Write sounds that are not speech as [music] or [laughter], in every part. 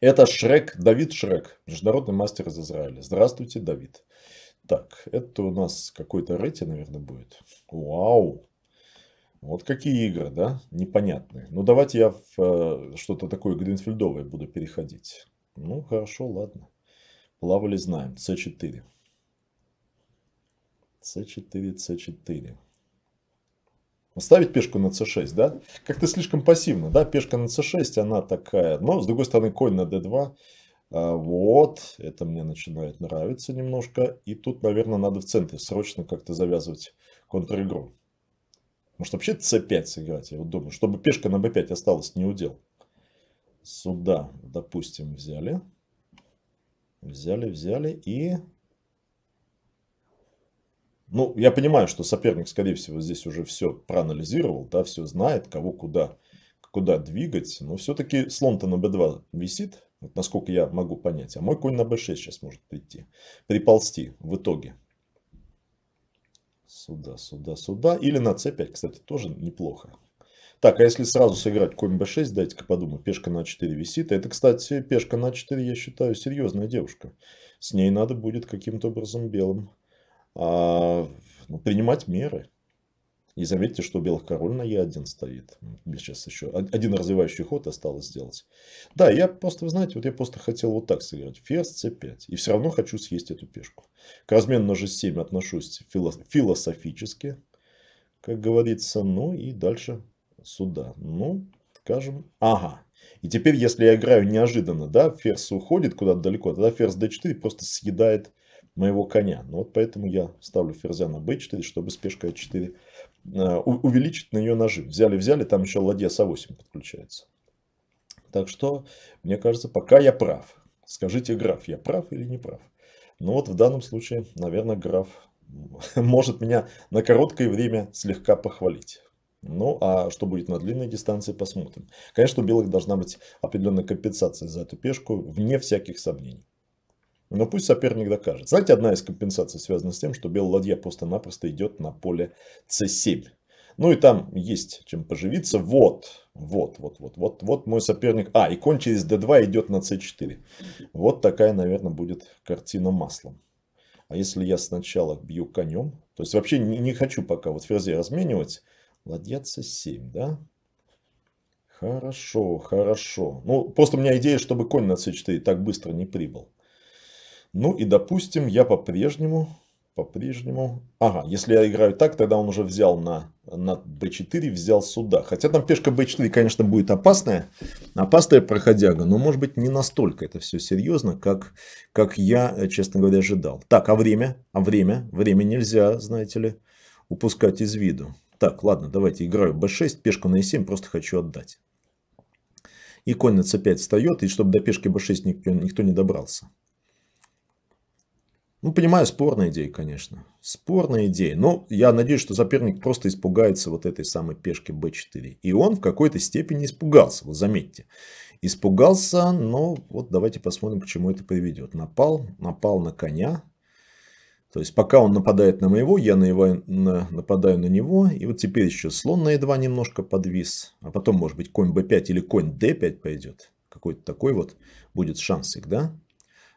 Это Шрек, Давид Шрек, международный мастер из Израиля. Здравствуйте, Давид. Так, это у нас какой-то рейти, наверное, будет. Вау! Вот какие игры, да? Непонятные. Ну, давайте я в э, что-то такое гринфильдовое буду переходить. Ну, хорошо, ладно. Плавали знаем. С4. С4, С4. Ставить пешку на c6, да? Как-то слишком пассивно, да? Пешка на c6, она такая. Но, с другой стороны, конь на d2. А, вот, это мне начинает нравиться немножко. И тут, наверное, надо в центре срочно как-то завязывать контр-игру. Может, вообще c5 сыграть, я вот думаю. Чтобы пешка на b5 осталась не удел. Сюда, допустим, взяли. Взяли, взяли и ну, я понимаю, что соперник, скорее всего, здесь уже все проанализировал, да, все знает, кого куда, куда двигать. Но все-таки слон-то на b2 висит, вот насколько я могу понять. А мой конь на b6 сейчас может прийти, приползти в итоге. Сюда, сюда, сюда. Или на c5, кстати, тоже неплохо. Так, а если сразу сыграть конь b6, дайте-ка подумаю, пешка на 4 висит. Это, кстати, пешка на 4, я считаю, серьезная девушка. С ней надо будет каким-то образом белым а, ну, принимать меры. И заметьте, что Белых Король на Е1 стоит. мне Сейчас еще один развивающий ход осталось сделать. Да, я просто, вы знаете, вот я просто хотел вот так сыграть. Ферзь c5. И все равно хочу съесть эту пешку. К размену на g7 отношусь философически, как говорится. Ну и дальше сюда. Ну, скажем, ага. И теперь, если я играю неожиданно, да, ферзь уходит куда-то далеко, тогда ферзь d4 просто съедает моего коня. Ну, вот поэтому я ставлю ферзя на b4, чтобы спешка a4 а э, увеличить на нее ножи. Взяли-взяли, там еще ладья с a8 подключается. Так что, мне кажется, пока я прав. Скажите, граф, я прав или не прав? Ну вот в данном случае, наверное, граф [laughs] может меня на короткое время слегка похвалить. Ну, а что будет на длинной дистанции, посмотрим. Конечно, у белых должна быть определенная компенсация за эту пешку, вне всяких сомнений. Но пусть соперник докажет. Знаете, одна из компенсаций связана с тем, что белый ладья просто-напросто идет на поле c7. Ну и там есть чем поживиться. Вот, вот, вот, вот, вот, вот мой соперник. А, и конь через d2 идет на c4. Вот такая, наверное, будет картина маслом. А если я сначала бью конем, то есть вообще не, не хочу пока вот ферзей разменивать. Ладья c7, да? Хорошо, хорошо. Ну, просто у меня идея, чтобы конь на c4 так быстро не прибыл. Ну и допустим, я по-прежнему, по-прежнему... Ага, если я играю так, тогда он уже взял на, на b4, взял сюда. Хотя там пешка b4, конечно, будет опасная, опасная проходяга, но может быть не настолько это все серьезно, как, как я, э, честно говоря, ожидал. Так, а время? А время? Время нельзя, знаете ли, упускать из виду. Так, ладно, давайте играю b6, пешку на e7 просто хочу отдать. И конь на c5 встает, и чтобы до пешки b6 никто, никто не добрался. Ну, понимаю, спорная идея, конечно. Спорная идея. Но я надеюсь, что соперник просто испугается вот этой самой пешки b4. И он в какой-то степени испугался, вот заметьте. Испугался, но вот давайте посмотрим, к чему это приведет. Напал, напал на коня. То есть, пока он нападает на моего, я на его, на, нападаю на него. И вот теперь еще слон на e2 немножко подвис. А потом, может быть, конь b5 или конь d5 пойдет. Какой-то такой вот будет шансик, да?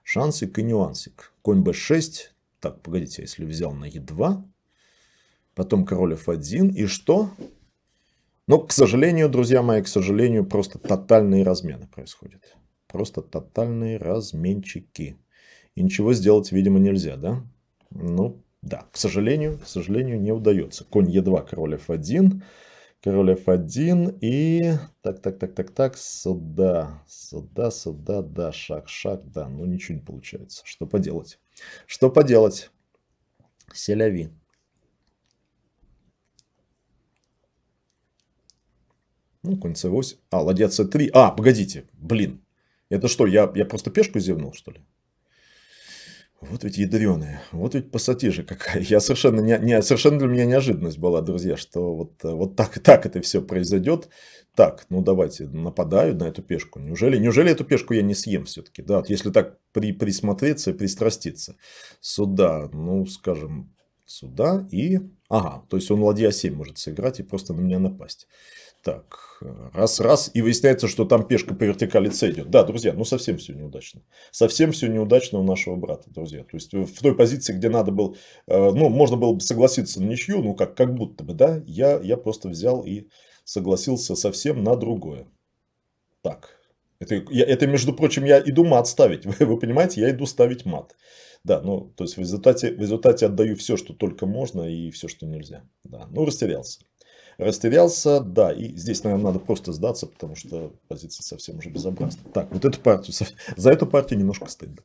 Шансик и нюансик. Конь b6. Так, погодите, если взял на e2. Потом король f1. И что? Но, к сожалению, друзья мои, к сожалению, просто тотальные размены происходят. Просто тотальные разменчики. И ничего сделать, видимо, нельзя, да? Ну, да, к сожалению, к сожалению, не удается. Конь e2, король f1. Король f1 и... Так, так, так, так, так, сюда, сюда, сюда, да, шаг, шаг, да. Ну, ничего не получается. Что поделать? Что поделать? Селяви. Ну, конь c8. А, ладья c3. А, погодите, блин. Это что, я, я просто пешку зевнул, что ли? Вот ведь ядреная, вот ведь пассатижа какая. Я совершенно, не, не, совершенно для меня неожиданность была, друзья, что вот, вот так и так это все произойдет. Так, ну давайте, нападают на эту пешку. Неужели, неужели эту пешку я не съем все-таки? Да, вот если так при, присмотреться и пристраститься. Сюда, ну скажем, сюда и Ага, то есть он ладья 7 может сыграть и просто на меня напасть. Так, раз-раз, и выясняется, что там пешка по вертикали С идет. Да, друзья, ну совсем все неудачно. Совсем все неудачно у нашего брата, друзья. То есть, в той позиции, где надо было, э, ну, можно было бы согласиться на ничью, ну, как, как будто бы, да, я, я просто взял и согласился совсем на другое. Так, это, я, это, между прочим, я иду мат ставить. [laughs] Вы, вы понимаете, я иду ставить мат. Да, ну, то есть в результате, в результате отдаю все, что только можно и все, что нельзя. Да, ну, растерялся. Растерялся, да, и здесь, наверное, надо просто сдаться, потому что позиция совсем уже безобразна. Так, вот эту партию, [laughs] за эту партию немножко стыдно.